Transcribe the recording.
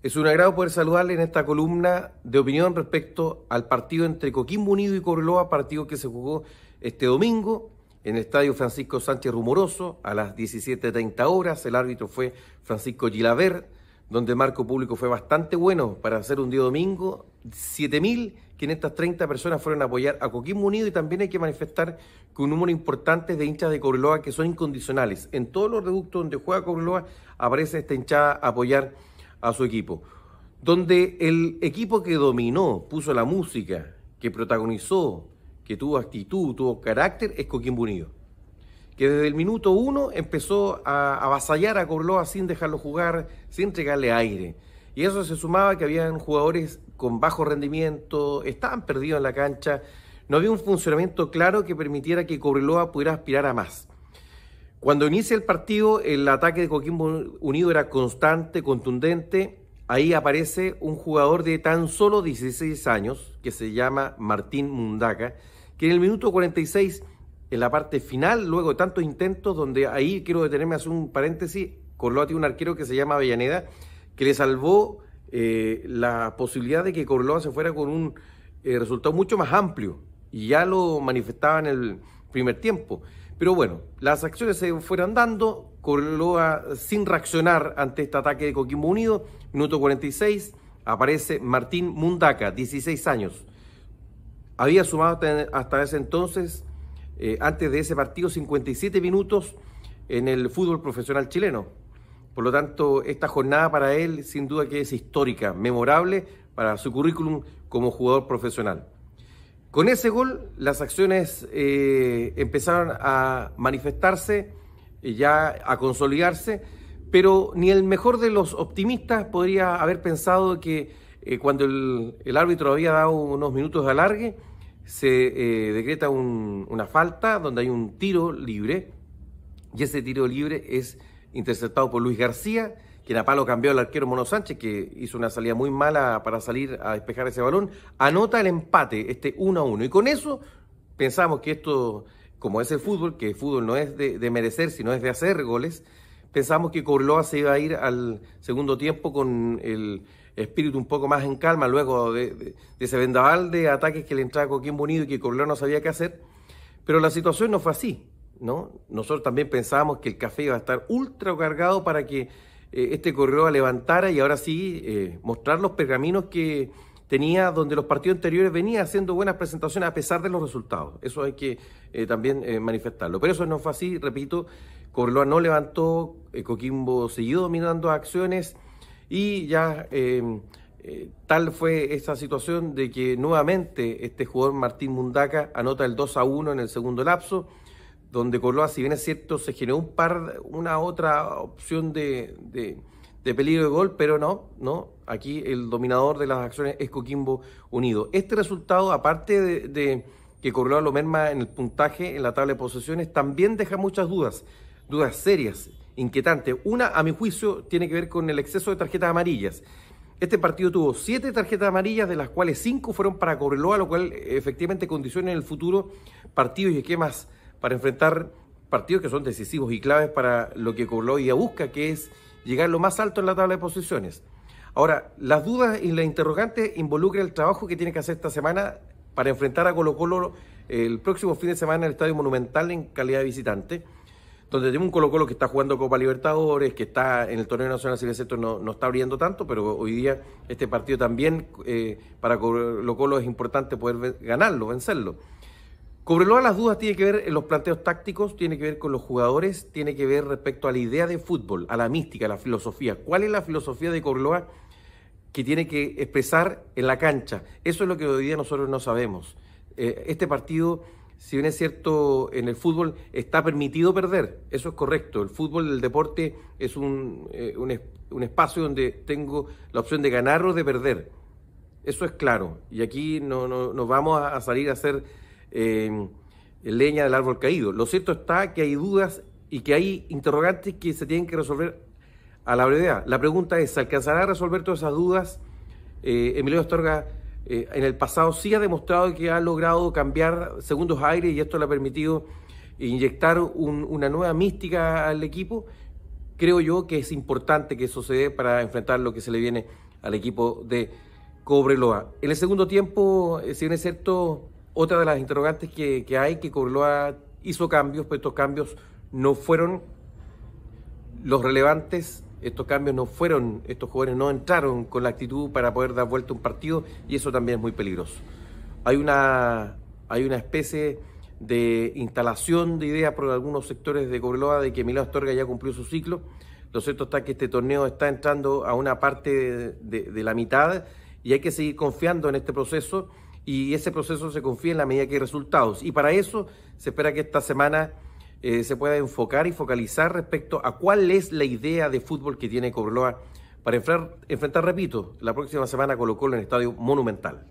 Es un agrado poder saludarle en esta columna de opinión respecto al partido entre Coquimbo Unido y corloa partido que se jugó este domingo en el estadio Francisco Sánchez Rumoroso a las 17.30 horas. El árbitro fue Francisco Gilaver, donde el marco público fue bastante bueno para hacer un día domingo. 7.530 personas fueron a apoyar a Coquimbo Unido y también hay que manifestar que un número importante de hinchas de corloa que son incondicionales. En todos los reductos donde juega corloa aparece esta hinchada a apoyar a su equipo. Donde el equipo que dominó, puso la música, que protagonizó, que tuvo actitud, tuvo carácter, es Coquimbo Unido. Que desde el minuto uno empezó a avasallar a Corloa sin dejarlo jugar, sin entregarle aire. Y eso se sumaba que habían jugadores con bajo rendimiento, estaban perdidos en la cancha, no había un funcionamiento claro que permitiera que Cobreloa pudiera aspirar a más. Cuando inicia el partido, el ataque de Coquimbo Unido era constante, contundente. Ahí aparece un jugador de tan solo 16 años, que se llama Martín Mundaca, que en el minuto 46, en la parte final, luego de tantos intentos, donde ahí quiero detenerme, hace un paréntesis, Corloa tiene un arquero que se llama Avellaneda, que le salvó eh, la posibilidad de que Corloa se fuera con un eh, resultado mucho más amplio, y ya lo manifestaba en el primer tiempo. Pero bueno, las acciones se fueron dando, sin reaccionar ante este ataque de Coquimbo Unido, minuto 46, aparece Martín Mundaca, 16 años. Había sumado hasta ese entonces, eh, antes de ese partido, 57 minutos en el fútbol profesional chileno. Por lo tanto, esta jornada para él sin duda que es histórica, memorable para su currículum como jugador profesional. Con ese gol las acciones eh, empezaron a manifestarse, ya a consolidarse, pero ni el mejor de los optimistas podría haber pensado que eh, cuando el, árbitro había dado unos minutos de alargue, se eh, decreta una falta donde hay un tiro libre y ese tiro libre es interceptado por Luis García que la palo cambió el arquero Mono Sánchez, que hizo una salida muy mala para salir a despejar ese balón, anota el empate, este 1 a 1. Y con eso pensamos que esto, como es el fútbol, que el fútbol no es de, merecer, sino es de hacer goles, pensamos que Corloa se iba a ir al segundo tiempo con el espíritu un poco más en calma, luego de, ese vendaval de ataques que le entraba Coquín bonito y que Corloa no sabía qué hacer. Pero la situación no fue así, ¿no? Nosotros también pensábamos que el café iba a estar ultra cargado para que eh, este a levantara y ahora sí eh, mostrar los pergaminos que tenía donde los partidos anteriores venía haciendo buenas presentaciones a pesar de los resultados. Eso hay que eh, también manifestarlo. Pero eso no fue así, repito, Corloa no levantó, Coquimbo siguió dominando acciones y ya tal fue esa situación de que nuevamente este jugador Martín Mundaca anota el 2 a 1 en el segundo lapso donde Corloa, si bien es cierto, se generó un par, una otra opción de, peligro de gol, pero no, no. Aquí el dominador de las acciones es Coquimbo Unido. Este resultado, aparte de, que Correloa lo merma en el puntaje, en la tabla de posesiones, también deja muchas dudas, dudas serias, inquietantes. Una, a mi juicio, tiene que ver con el exceso de tarjetas amarillas. Este partido tuvo siete tarjetas amarillas, de las cuales cinco fueron para Correloa, lo cual efectivamente condiciona en el futuro partidos y esquemas para enfrentar partidos que son decisivos y claves para lo que Colo ya busca, que es llegar lo más alto en la tabla de posiciones. Ahora, las dudas y las interrogantes involucran el trabajo que tiene que hacer esta semana para enfrentar a Colo Colo el próximo fin de semana en el Estadio Monumental en calidad de visitante, donde tenemos un Colo Colo que está jugando Copa Libertadores, que está en el Torneo Nacional, si el sector no, está abriendo tanto, pero hoy día este partido también eh, para Colo Colo es importante poder ganarlo, vencerlo. Cobreloa las dudas tiene que ver en los planteos tácticos, tiene que ver con los jugadores, tiene que ver respecto a la idea de fútbol, a la mística, a la filosofía. ¿Cuál es la filosofía de Cobreloa que tiene que expresar en la cancha? Eso es lo que hoy día nosotros no sabemos. Eh, este partido, si bien es cierto, en el fútbol está permitido perder, eso es correcto. El fútbol, el deporte es un, eh, espacio donde tengo la opción de ganar o de perder. Eso es claro. Y aquí no, vamos a salir a hacer Em, leña del árbol caído. Lo cierto está que hay dudas y que hay interrogantes que se tienen que resolver a la brevedad. La pregunta es, ¿se alcanzará a resolver todas esas dudas? Eh, Emilio Astorga eh, en el pasado sí ha demostrado que ha logrado cambiar segundos aires y esto le ha permitido inyectar una nueva mística al equipo. Creo yo que es importante que eso se dé para enfrentar lo que se le viene al equipo de Cobreloa. En el segundo tiempo, eh, si bien es cierto, otra de las interrogantes que, que hay, que Cobreloa hizo cambios, pero pues estos cambios no fueron los relevantes, estos cambios no fueron, estos jóvenes no entraron con la actitud para poder dar vuelta un partido y eso también es muy peligroso. Hay una, hay una especie de instalación de ideas por algunos sectores de Cobreloa de que Milán Astorga ya cumplió su ciclo. Lo cierto está que este torneo está entrando a una parte de la mitad y hay que seguir confiando en este proceso y ese proceso se confía en la medida que hay resultados. Y para eso se espera que esta semana eh, se pueda enfocar y focalizar respecto a cuál es la idea de fútbol que tiene Cobreloa para enfrentar, enfrentar repito, la próxima semana Colo Colo en el Estadio Monumental.